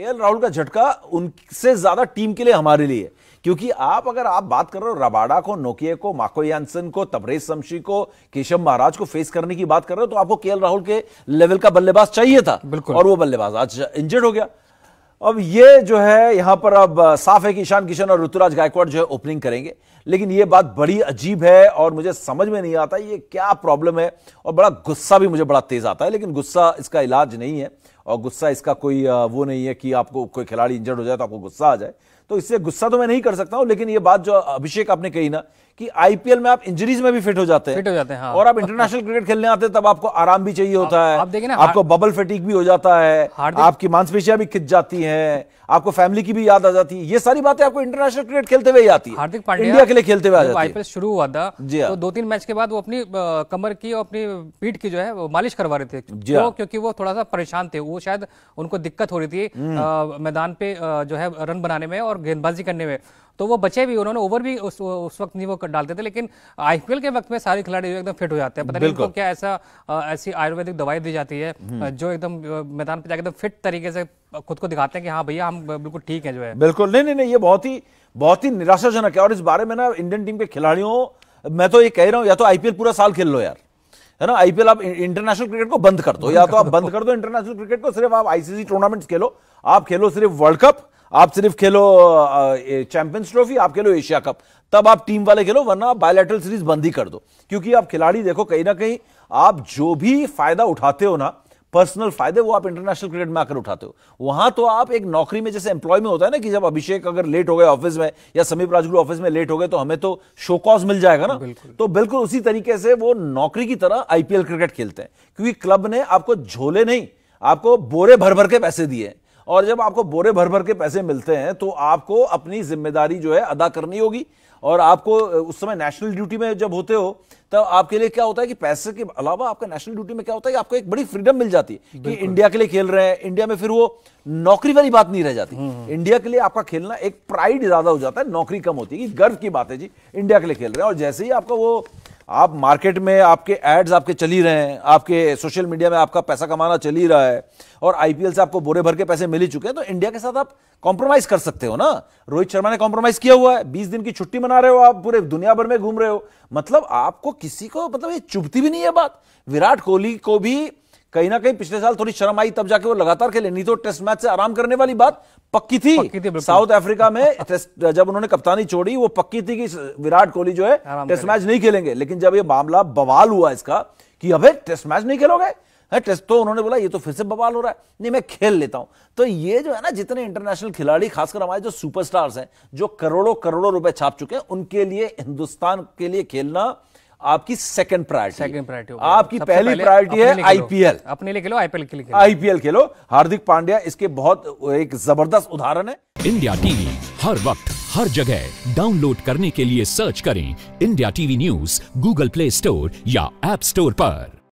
L Rahul का झटका उनसे ज्यादा टीम के लिए हमारे लिए क्योंकि आप अगर आप बात कर रहे हो रबाडा को नोकिया को माको यानसन को तबरेज शमशी को केशव महाराज को फेस करने की बात कर रहे हो तो आपको के राहुल के लेवल का बल्लेबाज चाहिए था बिल्कुल और वो बल्लेबाज आज इंजर्ड हो गया अब ये जो है यहां पर अब साफ है कि ईशान किशन और ऋतुराज गायकवाड़ जो है ओपनिंग करेंगे लेकिन ये बात बड़ी अजीब है और मुझे समझ में नहीं आता ये क्या प्रॉब्लम है और बड़ा गुस्सा भी मुझे बड़ा तेज आता है लेकिन गुस्सा इसका इलाज नहीं है और गुस्सा इसका कोई वो नहीं है कि आपको कोई खिलाड़ी इंजर्ड हो जाए तो आपको गुस्सा आ जाए तो इससे गुस्सा तो मैं नहीं कर सकता हूं लेकिन ये बात जो अभिषेक आपने कही ना कि आईपीएल में आप इंजरीज में भी फिट हो जाते हैं फिट हो जाते हैं हाँ। और आप इंटरनेशनल क्रिकेट खेलने आते हैं तब आपको आराम भी चाहिए होता है आप देखिए ना आपको बबल फेटिक भी हो जाता है आपकी मांसपेशियां भी खिंच जाती हैं आपको फैमिली की भी याद आ जाती है ये सारी बातें आपको इंटरनेशनल क्रिकेट खेलते हुए आती है हार्दिक पांडे इंडिया के लिए खेलते हुए आईपीएल शुरू हुआ था हाँ। तो दो तीन मैच के बाद वो अपनी कमर की और अपनी पीठ की जो है मालिश करवा रहे थे हाँ। क्योंकि वो थोड़ा सा परेशान थे वो शायद उनको दिक्कत हो रही थी हम्म। मैदान पे जो है रन बनाने में और गेंदबाजी करने में तो वो बचे भी उन्होंने ओवर भी उस, उस वक्त नहीं वो डालते थे लेकिन आईपीएल के वक्त में सारे खिलाड़ी एकदम फिट हो जाते हैं पता नहीं इनको क्या ऐसा ऐसी आयुर्वेदिक दवाई दी जाती है हम्म। जो एकदम मैदान पे जाकर एकदम फिट तरीके से खुद को दिखाते हैं कि हाँ भैया हम बिल्कुल ठीक है जो है बिल्कुल नहीं नहीं नहीं ये बहुत ही बहुत ही निराशाजनक है और इस बारे में ना इंडियन टीम के खिलाड़ियों मैं तो ये कह रहा हूँ या तो आईपीएल पूरा साल खेल लो यार है ना आईपीएल आप इंटरनेशनल क्रिकेट को बंद कर दो या तो आप बंद कर दो इंटरनेशनल क्रिकेट को सिर्फ आप आईसीसी टूर्नामेंट्स खेलो आप खेलो सिर्फ वर्ल्ड कप आप सिर्फ खेलो चैंपियंस ट्रॉफी आप खेलो एशिया कप तब आप टीम वाले खेलो वरना आप बायोलेटरल सीरीज बंद ही कर दो क्योंकि आप खिलाड़ी देखो कहीं ना कहीं आप जो भी फायदा उठाते हो ना पर्सनल फायदे वो आप इंटरनेशनल क्रिकेट में आकर उठाते हो वहां तो आप एक नौकरी में जैसे एम्प्लॉय में होता है ना कि जब अभिषेक अगर लेट हो गए ऑफिस में या समीप राजगुरु ऑफिस में लेट हो गए तो हमें तो शो कॉज मिल जाएगा ना बिल्कुल। तो बिल्कुल उसी तरीके से वो नौकरी की तरह आईपीएल क्रिकेट खेलते हैं क्योंकि क्लब ने आपको झोले नहीं आपको बोरे भर भर के पैसे दिए और जब आपको बोरे भर भर के पैसे मिलते हैं तो आपको अपनी जिम्मेदारी जो है अदा करनी होगी और आपको उस समय नेशनल ड्यूटी में जब होते हो तो आपके लिए क्या होता है कि पैसे के अलावा आपका नेशनल ड्यूटी में क्या होता है कि आपको एक बड़ी फ्रीडम मिल जाती है कि इंडिया के लिए खेल रहे हैं इंडिया में फिर वो नौकरी वाली बात नहीं रह जाती इंडिया हम्म, हम्म। के लिए आपका खेलना एक प्राइड ज्यादा हो जाता है नौकरी कम होती है गर्व की बात है जी इंडिया के लिए खेल रहे हैं और जैसे ही आपका वो आप मार्केट में आपके एड्स आपके चल ही रहे हैं आपके सोशल मीडिया में आपका पैसा कमाना चल ही रहा है और आईपीएल से आपको बोरे भर के पैसे मिल ही चुके हैं तो इंडिया के साथ आप कॉम्प्रोमाइज कर सकते हो ना रोहित शर्मा ने कॉम्प्रोमाइज किया हुआ है बीस दिन की छुट्टी मना रहे हो आप पूरे दुनिया भर में घूम रहे हो मतलब आपको किसी को मतलब ये चुभती भी नहीं है बात विराट कोहली को भी कहीं ना कहीं पिछले साल थोड़ी शर्म आई तब जाके वो लगातार खेले नहीं तो टेस्ट मैच से आराम करने वाली बात पक्की थी, पक्की थी साउथ अफ्रीका में टेस्ट जब उन्होंने कप्तानी छोड़ी वो पक्की थी कि विराट कोहली जो है टेस्ट मैच नहीं खेलेंगे लेकिन जब ये मामला बवाल हुआ इसका कि अबे टेस्ट मैच नहीं खेलोगे टेस्ट तो उन्होंने बोला ये तो फिर से बवाल हो रहा है नहीं मैं खेल लेता हूं तो ये जो है ना जितने इंटरनेशनल खिलाड़ी खासकर हमारे जो सुपरस्टार्स हैं जो करोड़ों करोड़ों रुपए छाप चुके हैं उनके लिए हिंदुस्तान के लिए खेलना आपकी सेकंड प्रायोरिटी सेकंड प्रायोरिटी आपकी पहली प्रायोरिटी है आईपीएल अपने लिए खेलो आईपीएल के लिए आईपीएल खेलो हार्दिक पांड्या इसके बहुत एक जबरदस्त उदाहरण है इंडिया टीवी हर वक्त हर जगह डाउनलोड करने के लिए सर्च करें India TV news Google Play Store या एप स्टोर पर